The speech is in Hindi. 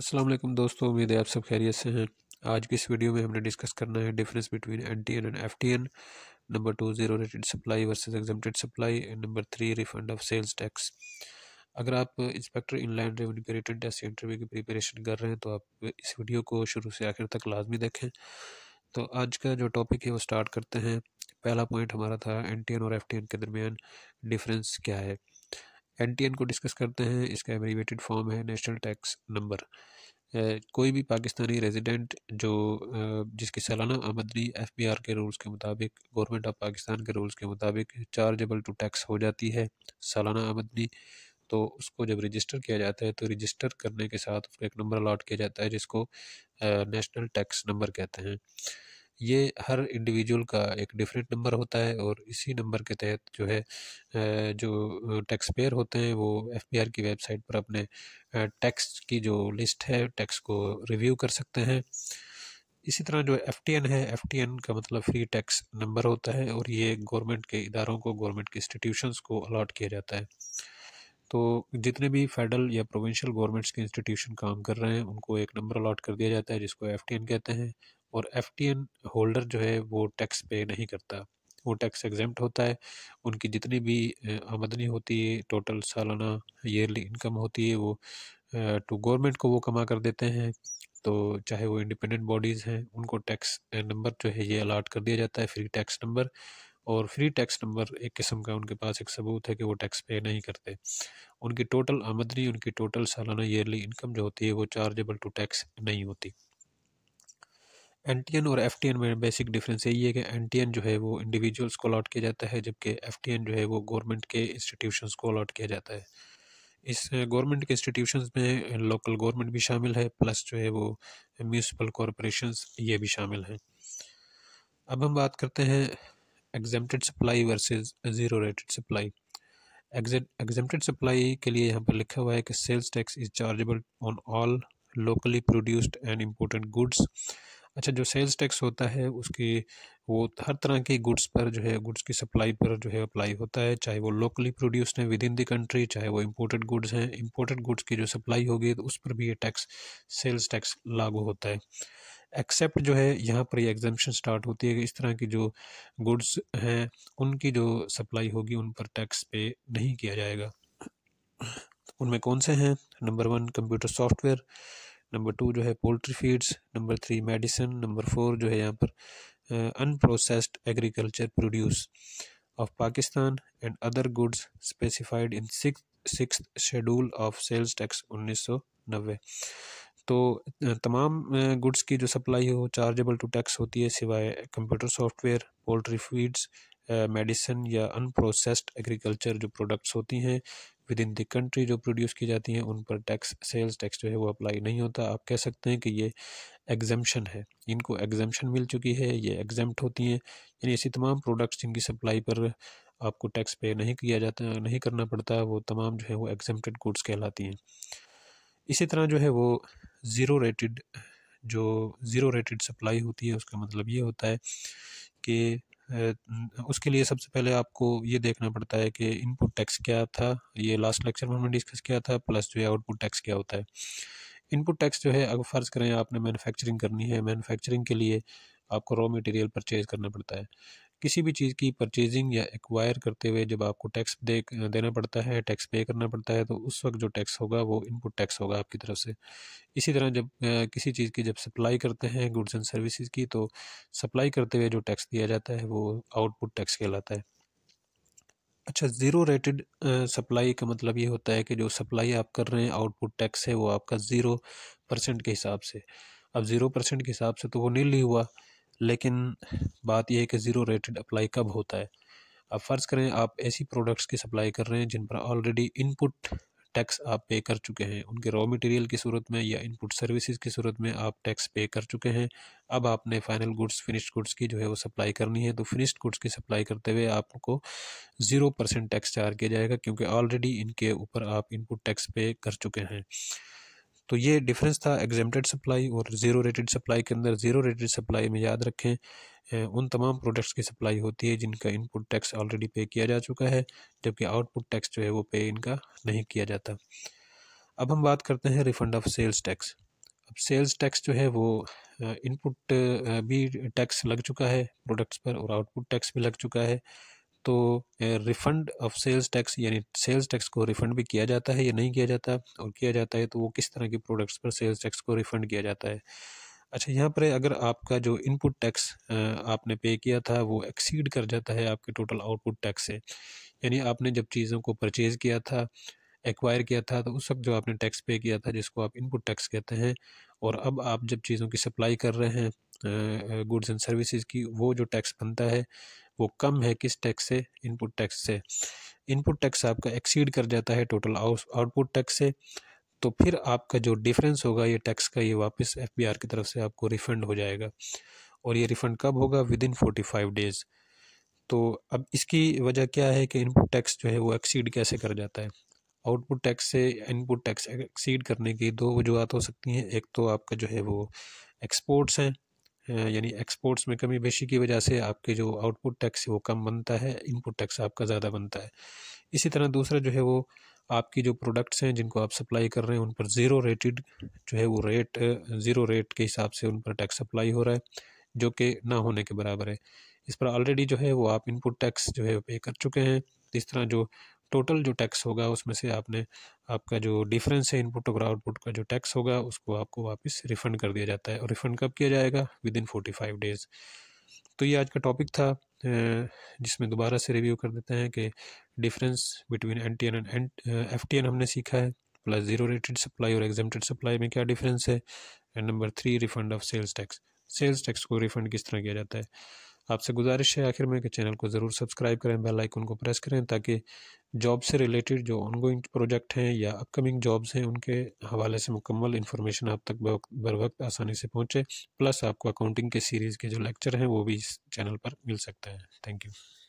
अस्सलाम वालेकुम दोस्तों उम्मीद है आप सब खैरियत से हैं आज की इस वीडियो में हमने डिस्कस करना है difference between N T N and F T N number two zero rated supply versus exempted supply and number three refund of sales tax अगर आप इंस्पेक्टर इनलाइन रेवेन्यू के रिटर्न टेस्ट इंटरव्यू की प्रिपरेशन कर रहे हैं तो आप इस वीडियो को शुरू से आखिर तक लाजमी देखें तो आज का जो टॉपिक है वो स्टार्ट करते हैं पहला पॉइंट हमारा था एन टी एन और एफ टी एन के दरमियान डिफरेंस क्या है एन को डिस्कस करते हैं इसका एब्रीवेटेड फॉर्म है नेशनल टैक्स नंबर कोई भी पाकिस्तानी रेजिडेंट जो जिसकी सालाना आमदनी एफ बी आर के रूल्स के मुताबिक गवर्नमेंट ऑफ पाकिस्तान के रूल्स के मुताबिक चार्जेबल टू टैक्स हो जाती है सालाना आमदनी तो उसको जब रजिस्टर किया जाता है तो रजिस्टर करने के साथ उसको एक नंबर अलाट किया जाता है जिसको नेशनल टैक्स नंबर कहते हैं ये हर इंडिविजुअल का एक डिफरेंट नंबर होता है और इसी नंबर के तहत जो है जो टैक्स पेयर होते हैं वो एफ की वेबसाइट पर अपने टैक्स की जो लिस्ट है टैक्स को रिव्यू कर सकते हैं इसी तरह जो एफ है एफ का मतलब फ्री टैक्स नंबर होता है और ये गवर्नमेंट के इदारों को गवर्नमेंट के इंस्टीट्यूशंस को अलाट किया जाता है तो जितने भी फेडरल या प्रोविंशियल गवर्नमेंट्स के इंस्टीट्यूशन काम कर रहे हैं उनको एक नंबर अलाट कर दिया जाता है जिसको एफ कहते हैं और एफ होल्डर जो है वो टैक्स पे नहीं करता वो टैक्स एग्जाम्प्ट होता है उनकी जितनी भी आमदनी होती है टोटल सालाना ईयरली इनकम होती है वो टू गवर्नमेंट को वो कमा कर देते हैं तो चाहे वो इंडिपेंडेंट बॉडीज़ हैं उनको टैक्स नंबर जो है ये अलाट कर दिया जाता है फ्री टैक्स नंबर और फ्री टैक्स नंबर एक किस्म का उनके पास एक सबूत है कि वो टैक्स पे नहीं करते उनकी टोटल आमदनी उनकी टोटल सालाना ईयरली इनकम जो होती है वो चार्जेबल टू टैक्स नहीं होती एन टी एन और एफ टी एन में बेसिक डिफरेंस यही है कि एन टी एन जो है वो इंडिविजुअल्स को अलाट किया जाता है जबकि एफ टी एन जो है वो गवर्नमेंट के इंस्टीट्यूशंस को अलाट किया जाता है इस गवर्नमेंट के इंस्टीट्यूशंस में लोकल गवर्नमेंट भी शामिल है प्लस जो है वो म्यूनसिपल कॉरपोरेशंस ये भी शामिल हैं अब हम बात करते हैं exempted supply versus zero rated supply exempted supply के लिए यहाँ पर लिखा हुआ है कि sales tax is chargeable on all locally produced and important goods अच्छा जो सेल्स टैक्स होता है उसकी वो हर तरह के गुड्स पर जो है गुड्स की सप्लाई पर जो है अप्लाई होता है चाहे वो लोकली प्रोड्यूस्ड हैं विद इन द कंट्री चाहे वो इम्पोर्टेड गुड्स हैं इम्पोर्टेड गुड्स की जो सप्लाई होगी तो उस पर भी ये टैक्स सेल्स टैक्स लागू होता है एक्सेप्ट जो है यहाँ पर ये एग्जामेशन स्टार्ट होती है कि इस तरह की जो गुड्स हैं उनकी जो सप्लाई होगी उन पर टैक्स पे नहीं किया जाएगा उनमें कौन से हैं number one computer software number two जो है poultry feeds number three medicine number four जो है यहाँ पर unprocessed agriculture produce of Pakistan and other goods specified in six schedule of sales tax उन्नीस सौ तो uh, तमाम गुड्स uh, की जो सप्लाई हो चार्जेबल टू टैक्स होती है सिवाय computer software poultry feeds medicine या अनप्रोसेस्ड एग्रीकल्चर जो प्रोडक्ट्स होती हैं विद इन द कंट्री जो प्रोड्यूस की जाती हैं उन पर टैक्स सेल्स टैक्स जो है वो अप्लाई नहीं होता आप कह सकते हैं कि ये एग्ज़म्पन है इनको एग्जम्पन मिल चुकी है ये एग्जम्प्ट होती हैं यानी ऐसी तमाम प्रोडक्ट्स जिनकी सप्लाई पर आपको टैक्स पे नहीं किया जाता नहीं करना पड़ता वो तमाम जो है वो एग्जम्पटेड गुड्स कहलाती हैं इसी तरह जो है वो ज़ीरो रेटेड जो ज़ीरो रेटेड सप्लाई होती है उसका मतलब ये होता है कि उसके लिए सबसे पहले आपको ये देखना पड़ता है कि इनपुट टैक्स क्या था ये लास्ट लेक्चर में हमने डिस्कस किया था प्लस जो है आउटपुट टैक्स क्या होता है इनपुट टैक्स जो है अगर फ़र्ज़ करें आपने मैन्युफैक्चरिंग करनी है मैन्युफैक्चरिंग के लिए आपको रॉ मटेरियल परचेज़ करना पड़ता है किसी भी चीज़ की परचेजिंग या एक्वायर करते हुए जब आपको टैक्स दे देना पड़ता है टैक्स पे करना पड़ता है तो उस वक्त जो टैक्स होगा वो इनपुट टैक्स होगा आपकी तरफ से इसी तरह जब आ, किसी चीज़ की जब सप्लाई करते हैं गुड्स एंड सर्विसेज की तो सप्लाई करते हुए जो टैक्स दिया जाता है वो आउटपुट टैक्स कहलाता है अच्छा ज़ीरो रेटेड सप्लाई का मतलब ये होता है कि जो सप्लाई आप कर रहे हैं आउटपुट टैक्स है वो आपका ज़ीरो परसेंट के हिसाब से अब ज़ीरो परसेंट के हिसाब से तो वो नील ही हुआ लेकिन बात यह है कि ज़ीरो रेटेड अप्लाई कब होता है अब फ़र्ज़ करें आप ऐसी प्रोडक्ट्स की सप्लाई कर रहे हैं जिन पर ऑलरेडी इनपुट टैक्स आप पे कर चुके हैं उनके रॉ मटेरियल की सूरत में या इनपुट सर्विसेज की सूरत में आप टैक्स पे कर चुके हैं अब आपने फाइनल गुड्स फिनिश्ड गुड्स की जो है वो सप्लाई करनी है तो फिनिश्ड गुड्स की सप्लाई करते हुए आपको ज़ीरो परसेंट टैक्स चार्ज किया जाएगा क्योंकि ऑलरेडी इनके ऊपर आप इनपुट टैक्स पे कर चुके हैं तो ये डिफरेंस था एग्जेम्प्टेड सप्लाई और ज़ीरो रेटेड सप्लाई के अंदर ज़ीरो रेटेड सप्लाई में याद रखें उन तमाम प्रोडक्ट्स की सप्लाई होती है जिनका इनपुट टैक्स ऑलरेडी पे किया जा चुका है जबकि आउटपुट टैक्स जो है वो पे इनका नहीं किया जाता अब हम बात करते हैं रिफंड ऑफ सेल्स टैक्स अब सेल्स टैक्स जो है वो इनपुट भी टैक्स लग चुका है प्रोडक्ट्स पर और आउटपुट टैक्स भी लग चुका है तो रिफ़ंड ऑफ सेल्स टैक्स यानी सेल्स टैक्स को रिफ़ंड भी किया जाता है या नहीं किया जाता और किया जाता है तो वो किस तरह के प्रोडक्ट्स पर सेल्स टैक्स को रिफ़ंड किया जाता है अच्छा यहाँ पर अगर आपका जो इनपुट टैक्स आपने पे किया था वो एक्सीड कर जाता है आपके टोटल आउटपुट टैक्स से यानी आपने जब चीज़ों को परचेज़ किया था एक्वायर किया था तो उस वक्त जो आपने टैक्स पे किया था जिसको आप इनपुट टैक्स कहते हैं और अब आप जब चीज़ों की सप्लाई कर रहे हैं गुड्स एंड सर्विसेज की वो जो टैक्स बनता है वो कम है किस टैक्स से इनपुट टैक्स से इनपुट टैक्स आपका एक्सीड कर जाता है टोटल आउटपुट टैक्स से तो फिर आपका जो डिफरेंस होगा ये टैक्स का ये वापस एफ की तरफ से आपको रिफंड हो जाएगा और ये रिफंड कब होगा within forty five days तो अब इसकी वजह क्या है कि इनपुट टैक्स जो है वो एक्सीड कैसे कर जाता है आउटपुट टैक्स से इनपुट टैक्स एक्सीड करने की दो वजूहत हो सकती हैं एक तो आपका जो है वो एक्सपोर्ट्स हैं यानी एक्सपोर्ट्स में कमी बेशी की वजह से आपके जो आउटपुट टैक्स है वो कम बनता है इनपुट टैक्स आपका ज़्यादा बनता है इसी तरह दूसरा जो है वो आपकी जो प्रोडक्ट्स हैं जिनको आप सप्लाई कर रहे हैं उन पर ज़ीरो रेटेड जो है वो रेट ज़ीरो रेट के हिसाब से उन पर टैक्स सप्लाई हो रहा है जो कि ना होने के बराबर है इस पर ऑलरेडी जो है वो आप इनपुट टैक्स जो है पे कर चुके हैं इस तरह जो टोटल जो टैक्स होगा उसमें से आपने आपका जो डिफरेंस है इनपुट और आउटपुट का जो टैक्स होगा उसको आपको वापस रिफ़ंड कर दिया जाता है और रिफ़ंड कब किया जाएगा within forty five days तो ये आज का टॉपिक था जिसमें दोबारा से रिव्यू कर देते हैं कि difference between N T N and F T N हमने सीखा है प्लस ज़ीरो रेटेड सप्लाई और एग्जेम्प्टेड सप्लाई में क्या डिफरेंस है and number three refund of sales tax sales tax को रिफंड किस तरह किया जाता है आपसे गुजारिश है आखिर में कि चैनल को ज़रूर सब्सक्राइब करें बेल आइकन को प्रेस करें ताकि जॉब से रिलेटेड जो ऑनगोइंग प्रोजेक्ट हैं या अपकमिंग जॉब्स हैं उनके हवाले से मुकम्मल इन्फॉर्मेशन आप तक बर वक्त आसानी से पहुँचे प्लस आपको अकाउंटिंग के सीरीज़ के जो लेक्चर हैं वो भी इस चैनल पर मिल सकते हैं थैंक यू